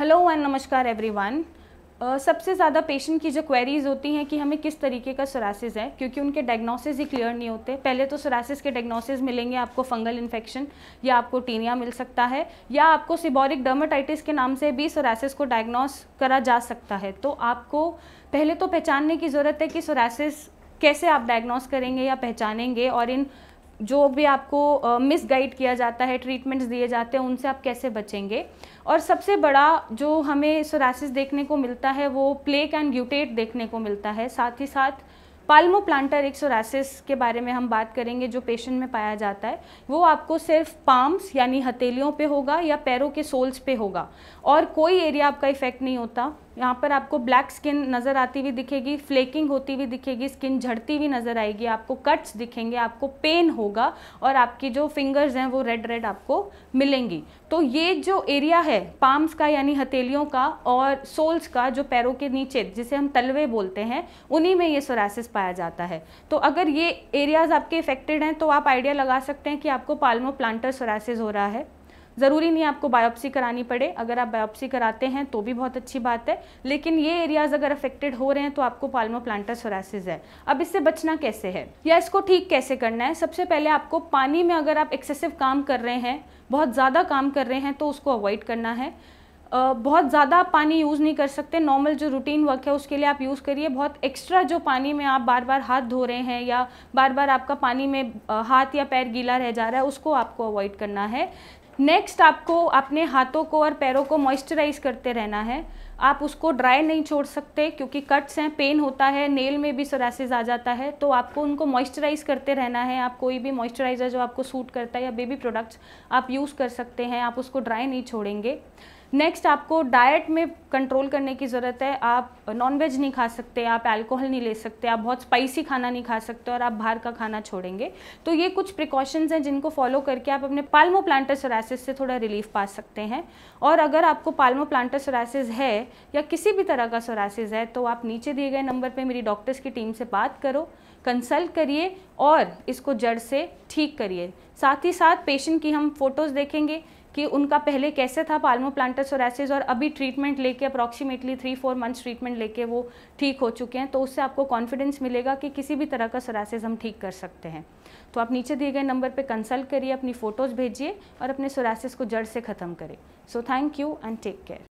hello and नमस्कार everyone सबसे ज़्यादा पेशेंट की जो क्वेरीज होती हैं कि हमें किस तरीके का सोरासिस है क्योंकि उनके डायग्नोसिस ही क्लियर नहीं होते पहले तो सोरासिस के डायग्नोसिस मिलेंगे आपको फंगल इन्फेक्शन या आपको टीनिया मिल सकता है या आपको सिबोरिक डर्माटाइटिस के नाम से भी सोरासिस को डायग्नोस करा जा सकता है तो आपको पहले तो पहचानने की ज़रूरत है कि सोरासिस कैसे आप डायग्नोस करेंगे या पहचानेंगे और इन जो भी आपको मिस गाइड किया जाता है ट्रीटमेंट्स दिए जाते हैं उनसे आप कैसे बचेंगे और सबसे बड़ा जो हमें सोरासिस देखने को मिलता है वो प्लेक एंड ग्यूटेट देखने को मिलता है साथ ही साथ पाल्मो प्लांटर सोरासिस के बारे में हम बात करेंगे जो पेशेंट में पाया जाता है वो आपको सिर्फ पाम्स यानी हथेलियों पे होगा या पैरों के सोल्स पे होगा और कोई एरिया आपका इफेक्ट नहीं होता यहाँ पर आपको ब्लैक स्किन नज़र आती हुई दिखेगी फ्लेकिंग होती हुई दिखेगी स्किन झड़ती हुई नज़र आएगी आपको कट्स दिखेंगे आपको पेन होगा और आपकी जो फिंगर्स हैं वो रेड रेड आपको मिलेंगी तो ये जो एरिया है पाम्स का यानी हथेलियों का और सोल्स का जो पैरों के नीचे जिसे हम तलवे बोलते हैं उन्हीं में ये सोरासिस पाया जाता है तो अगर ये एरियाज़ आपके इफेक्टेड हैं तो आप आइडिया लगा सकते हैं कि आपको पाल्मो प्लांटर सोरासिस हो रहा है ज़रूरी नहीं आपको बायोप्सी करानी पड़े अगर आप बायोप्सी कराते हैं तो भी बहुत अच्छी बात है लेकिन ये एरियाज़ अगर अफेक्टेड हो रहे हैं तो आपको पाल्मो प्लांटर सोरासिस है अब इससे बचना कैसे है या इसको ठीक कैसे करना है सबसे पहले आपको पानी में अगर आप एक्सेसिव काम कर रहे हैं बहुत ज़्यादा काम कर रहे हैं तो उसको अवॉइड करना है बहुत ज़्यादा पानी यूज़ नहीं कर सकते नॉर्मल जो रूटीन वर्क है उसके लिए आप यूज़ करिए बहुत एक्स्ट्रा जो पानी में आप बार बार हाथ धो रहे हैं या बार बार आपका पानी में हाथ या पैर गीला रह जा रहा है उसको आपको अवॉइड करना है नेक्स्ट आपको अपने हाथों को और पैरों को मॉइस्चराइज करते रहना है आप उसको ड्राई नहीं छोड़ सकते क्योंकि कट्स हैं पेन होता है नेल में भी सरासेज आ जाता है तो आपको उनको मॉइस्चराइज करते रहना है आप कोई भी मॉइस्चराइज़र जो आपको सूट करता है या बेबी प्रोडक्ट्स आप यूज़ कर सकते हैं आप उसको ड्राई नहीं छोड़ेंगे नेक्स्ट आपको डाइट में कंट्रोल करने की ज़रूरत है आप नॉनवेज नहीं खा सकते आप अल्कोहल नहीं ले सकते आप बहुत स्पाइसी खाना नहीं खा सकते और आप बाहर का खाना छोड़ेंगे तो ये कुछ प्रिकॉशंस हैं जिनको फॉलो करके आप अपने पाल्मो प्लांटर सरासिस से थोड़ा रिलीफ पा सकते हैं और अगर आपको पाल्मो प्लांटर सरासिस है या किसी भी तरह का सोरासिस है तो आप नीचे दिए गए नंबर पर मेरी डॉक्टर्स की टीम से बात करो कंसल्ट करिए और इसको जड़ से ठीक करिए साथ ही साथ पेशेंट की हम फ़ोटोज़ देखेंगे कि उनका पहले कैसे था पाल्मो प्लांटर सोरासिस और अभी ट्रीटमेंट लेके approximately three four months treatment लेके वो ठीक हो चुके हैं तो उससे आपको कॉन्फिडेंस मिलेगा कि किसी भी तरह का सोरासिस हम ठीक कर सकते हैं तो आप नीचे दिए गए नंबर पर कंसल्ट करिए अपनी फ़ोटोज़ भेजिए और अपने सोरासिस को जड़ से ख़त्म करें so thank you and take care